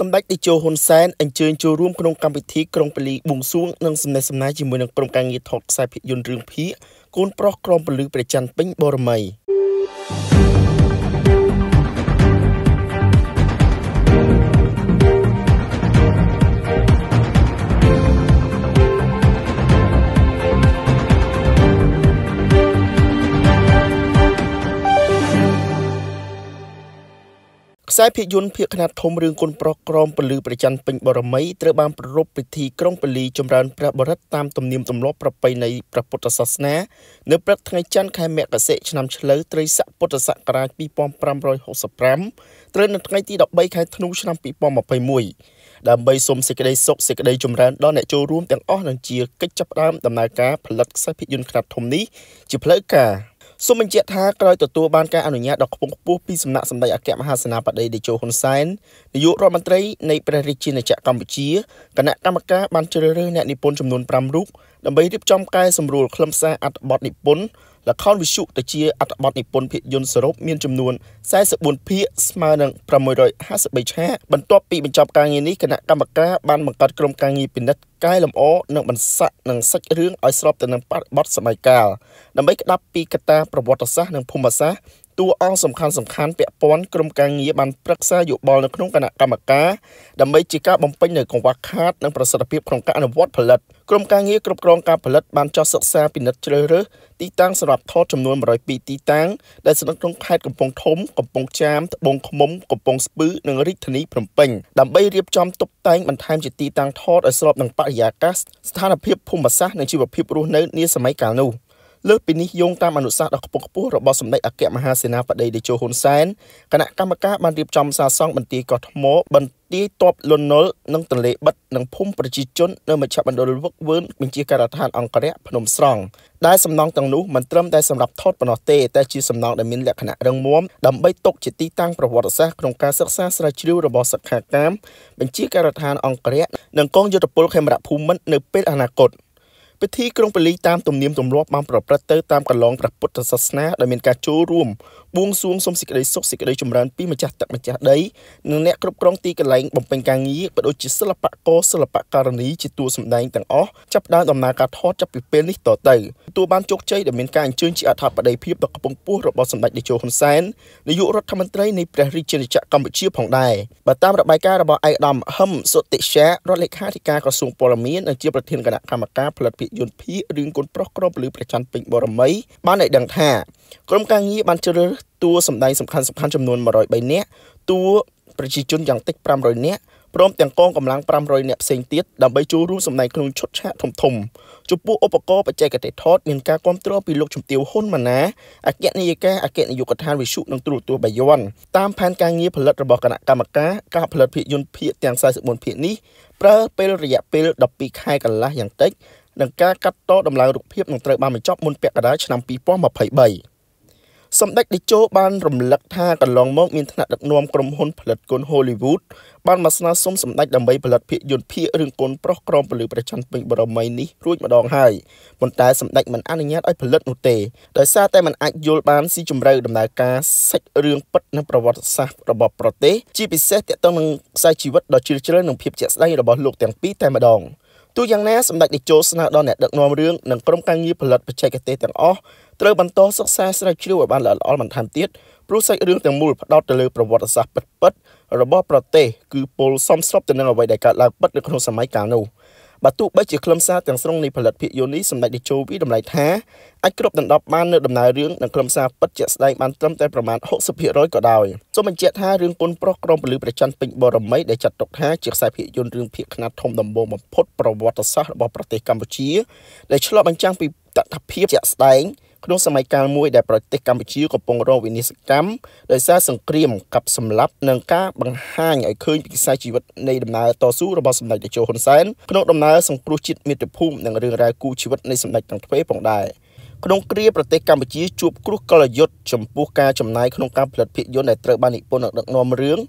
សម្ដេចតេជោហ៊ុនសែនអញ្ជើញចូលរួមក្នុងកម្មវិធីក្រុងពលីបួងសួងនិងសម្ដែងសម្ដែងជាមួយនឹងក្រុមការងារថតខ្សែភាពយន្តរឿងភាគកូនប្រុសក្រមពលឺព្រះច័ន្ទពេញបរមី។ខ្សែភាពយន្តភាគខ្នាតធំរឿងគុណប្រុសក្រមពលឺប្រច័នពេញបរមីត្រូវបានប្រារព្ធពិធីក្រុងពលីចម្រើនព្រះបរិត្តតាមទំនៀមទម្លាប់ប្រពៃណីព្រះពុទ្ធសាសនា នៅព្រឹកថ្ងៃច័ន្ទខែមករាឆ្នាំឆ្លូវត្រីស័កពុទ្ធសករាជ2565ត្រូវនៅថ្ងៃទី13ខែធ្នូឆ្នាំ2021ដើម្បីសូមសេចក្តីសុខសេចក្តីចម្រើនដល់អ្នកចូលរួមទាំងអស់និងជាកិច្ចចាប់ផ្ដើមដំណើរការផលិតខ្សែភាពយន្តខ្នាតធំនេះជាផ្លូវការ។សូមបញ្ជាក់ថាក្រោយទទួលបានការអនុញ្ញាតដ៏ខ្ពង់ខ្ពស់ពីសំណាក់សម្ដេចអគ្គមហាសេនាបតីតេជោហ៊ុនសែននាយករដ្ឋមន្ត្រីនៃព្រះរាជាណាចក្រកម្ពុជាគណៈកម្មការបានជ្រើសរើសអ្នកនិពន្ធចំនួន5រូបដើម្បីរៀបចំកែសម្រួលខ្លឹមសារអត្ថបទនិពន្ធលខោនវិទ្យុទៅជា អត្ថបទនិពន្ធភាពយន្តសរុបមានចំនួន44ភាគស្មើនឹង653ឆាកបន្ទាប់ពីបញ្ចប់ការងារនេះគណៈកម្មការបានបង្កើតក្រុមការងារពិនិត្យកែលម្អនិងបន្សាក់នឹងសាច់រឿងឲ្យស្របទៅនឹងបរិបទសម័យកាលដើម្បីក្តាប់ពីកត្តាប្រវត្តិសាស្ត្រនិងភូមិសាស្ត្រតួអង្គសំខាន់សំខាន់ពាក់ព័ន្ធក្រុមការងារបានប្រឹក្សាយោបល់នៅក្នុងគណៈកម្មការដើម្បីជាការបំពេញនៅកង្វះខាតនិងប្រសិទ្ធភាពក្នុងការអនុវត្តផលិតក្រុមការងារគ្រប់គ្រងការផលិតបានចោះសិក្សាពិនិត្យជ្រើសរើសទីតាំងសម្រាប់ថតចំនួន102ទីតាំងដែលស្ថិតក្នុងខេត្តកំពង់ធំកំពង់ចាមត្បូងឃ្មុំកំពង់ស្ពឺនិងរាជធានីភ្នំពេញដើម្បីរៀបចំតុបតែងបន្ថែមជាទីតាំងថតឲ្យស្របនឹងបរិយាកាសស្ថានភាពភូមិសាស្ត្រនិងជីវភាពរស់នៅនាសម័យកាលនោះលើពីនេះយោងតាមអនុសាសន៍ដ៏ខ្ពង់ខ្ពស់របស់សម្ដេចអគ្គមហាសេនាបតីតេជោហ៊ុនសែនគណៈកម្មការបានរៀបចំសាសង់បន្ទាយកោះថ្ម បន្ទាយតបលន់នល់និងទន្លេបិទនិងភូមិប្រជាជននៅមជ្ឈមណ្ឌលវឹកវើនបញ្ជាការដ្ឋានអង្គរៈភ្នំស្រង់ដែលសំណង់ទាំងនោះមិនត្រឹមតែសម្រាប់ថតប៉ុណ្ណោះទេតែជាសំណង់ដែលមានលក្ខណៈរឹងមាំដើម្បីទុកជាទីតាំងប្រវត្តិសាស្ត្រក្នុងការសិក្សាស្រាវជ្រាវរបស់សិក្ខាកាមបញ្ជាការដ្ឋានអង្គរៈនិងកងយុទ្ធពលខេមរៈភូមិន្ទនៅពេលអនាគត។ពិធីក្រុងប៉ូលីតាមទំនៀមទម្លាប់បានប្រព្រឹត្តទៅតាមកន្លងព្រះពុទ្ធសាសនាដែលមានការចូលរួមបួងសួងសុំសេចក្តីសុខសេចក្តីចម្រើនពីម្ចាស់ទឹកម្ចាស់ដីនិងអ្នកគ្រប់គ្រងទីកន្លែងបំពេញការងារក៏ដូចជាសិល្បករសិល្បករនីជាតួសម្ដែងទាំងអស់ចាប់ផ្ដើមដំណើរការថតចាប់ពីពេលនេះតទៅទទួលបានជោគជ័យដែលមានការអញ្ជើញជាអធិបតីភាពដ៏ខ្ពង់ខ្ពស់របស់សម្ដេចតេជោហ៊ុនសែននាយករដ្ឋមន្ត្រីនៃព្រះរាជាណាចក្រកម្ពុជាផងដែរបើតាមរបាយការណ៍របស់ឯកឧត្តមហឹមសុតិជារដ្ឋលេខាធិការក្រសួងព័ត៌មាននិងជាប្រធានគណៈកម្មការផលិតភាពយន្តភាគរឿងកូនប្រុសក្រមពលឺព្រះច័ន្ទពេញបរមី បានឲ្យដឹងថាក្រុមការងារបានជ្រើសតួសម្ដែងសំខាន់សំខាន់ចំនួន103នាក់តួប្រជាជនយ៉ាងតិច500នាក់ព្រមទាំងកងកម្លាំង500នាក់ផ្សេងទៀតដើម្បីចូលរួមសម្ដែងក្នុងឈុតឆាកធំធំចំពោះឧបករណ៍បច្ចេកទេសថតមានការគ្រប់គ្រងពីលោកជំទាវហ៊ុនម៉ាណាអគ្គនាយិកាអគ្គនាយកដ្ឋានវិទ្យុនិងទូរទស្សន៍បាយ័នតាមផែនការងារផលិតរបស់គណៈកម្មការការផលិតភាពយន្តភាគទាំង44ភាគនេះប្រើពេលរយៈពេល12ខែកន្លះយ៉ាងតិចនិងការកាត់តតម្លើងរូបភាពនឹងត្រូវបានបញ្ចប់មុនពាក់កណ្ដាលឆ្នាំ2023សម្ដេចតេជោបានរំលឹកថាកន្លងមកមានថ្នាក់ដឹកនាំក្រុមហ៊ុនផលិតគុន Hollywood បានមកស្នើសុំសម្ដេចដើម្បីផលិតភាពយន្តភាគរឿងគុនប្រុសក្រមពលឺព្រះច័ន្ទពេញបរមីនេះរួចម្ដងហើយប៉ុន្តែសម្ដេចមិនអនុញ្ញាតឲ្យផលិតនោះទេដោយសារតែមិនអាចយល់បានស៊ីជម្រៅដំណើរការសាច់រឿងពិតនិងប្រវត្តិសាស្ត្ររបស់ប្រទេសជាពិសេសទាក់ទងនឹងខ្សែជីវិតដ៏ជ្រាលជ្រៅនិងភាពជាក់ស្ដែងរបស់លោកទាំងពីរតែម្ដង។ទោះយ៉ាងណាសម្ដេចតេជោស្នើដល់អ្នកដឹកនាំរឿងនិងក្រុមការងារផលិតបច្ចេកទេសទាំងអស់ត្រូវបន្តសិក្សាស្រាវជ្រាវឲ្យបាន ល្អិតល្អន់បន្ថែមទៀតព្រោះសាច់រឿងទាំងមូលផ្ដោតទៅលើប្រវត្តិសាស្ត្រពិតៗរបស់ប្រទេសគឺពលសំស្របទៅនឹងអ្វីដែលកើតឡើងពិតនៅក្នុងសម័យកាលនោះ។បើទោះបីជាខ្លឹមសារទាំងស្រុងនៃផលិតភាពយន្តនេះសម្ដេចតេជោវីតម្លៃថាអាចគ្របដណ្ដប់បាននៅដំណើររឿងនិងខ្លឹមសារពិតជាក់ស្ដែងបានត្រឹមតែប្រមាណ60%ក៏ដោយសូមបញ្ជាក់ថារឿងពុនប្រុសក្រុមពលិប្រច័នពេញបរមីដែលចាត់ទុកថាជាខ្សែភាពយន្តរឿងភាគខ្នាតធំដំបូងបំផុតប្រវត្តិសាស្ត្ររបស់ប្រទេសកម្ពុជាដែលឆ្លុះបញ្ចាំងពីតថភាពជាក់ស្ដែងក្នុងសម័យកាលមួយដែលប្រទេសកម្ពុជាកំពុងរងវិនាសកម្មដោយសារសង្គ្រាមកັບសម្លាប់និងការបង្ហាញឲ្យឃើញពីខ្សែជីវិតនៃដំណើរតស៊ូរបស់សម្ដេចតេជោហ៊ុនសែនក្នុងដំណើរសង្គ្រោះជាតិមាតុភូមិនិងរឿងរ៉ាវគូជីវិតនៃសម្ដេចទាំងទ្វេផងដែរក្នុងគ្រាប្រទេសកម្ពុជាជួបគ្រោះកលយុទ្ធចំពោះការចំណាយក្នុងការផលិតភាពយន្តដែលត្រូវបាននិពន្ធនិងដឹកនាំរឿង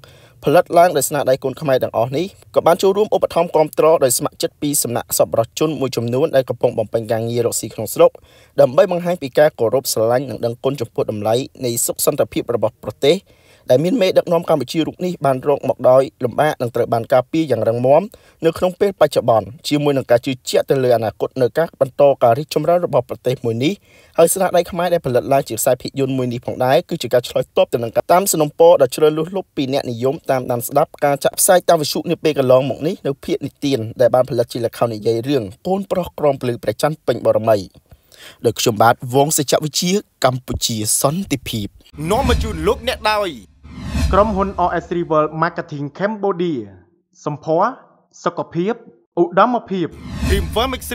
ផលិតឡើងដោយស្នាដៃកូនខ្មែរទាំងអស់នេះក៏បានចូលរួមឧបត្ថម្ភគាំទ្រដោយស្ម័គ្រចិត្តពីសំណាក់សប្បុរសជនមួយចំនួនដែលកំពុងបំពេញការងាររកស៊ីក្នុងស្រុកដើម្បីបង្ហាញពីការគោរពស្រឡាញ់និងដឹងគុណចំពោះតម្លៃនៃសុខសន្តិភាពរបស់ប្រទេសដែលមានមេដឹកនាំកម្ពុជារូបនេះបានរងមកដោយលំបាកនិងត្រូវបានការពារយ៉ាងរឹងមាំនៅក្នុងពេលបច្ចុប្បន្នជាមួយនឹងការជឿជាក់ទៅលើអនាគតនៃការបន្តការរីកចម្រើនរបស់ប្រទេស មួយនេះហើយស្នាដៃខ្មែរដែលផលិតឡើងជាខ្សែភាពយន្តមួយនេះផងដែរគឺជាការឆ្លើយតបទៅនឹងតាមសំណពរដ៏ជ្រើសលុះលុបពីអ្នកនិយមតាមដានស្ដាប់ការចាក់ផ្សាយតាមវិទ្យុនាពេលកន្លងមកនេះនៅភាគនិទានដែលបានផលិតជាលខោននិយាយរឿងកូនប្រុសក្រមភ្លឺប្រច័ន្ទពេញបរមីដោយខ្ញុំបាទវងសេចក្ដីវិជាកម្ពុជាសន្តិភាពនាំមកជូនលោកអ្នកដោយក្រុមហ៊ុន OS Rival Marketing Cambodia សម្ភារសុខភាពឧត្តមភាព Dreamworm X3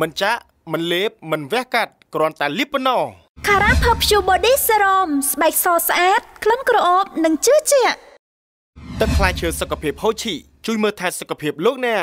មិនចាក់មិនលេបមិនវះកាត់គ្រាន់តែលាបប៉ុណ្ណោះ Cara Perfume Body Serum ស្បែកសស្អាតក្លិនក្រអូបនិងជឿជាក់ទឹកផ្លែឈើសុខភាពហូជីជួយមើលថែសុខភាពលោកអ្នក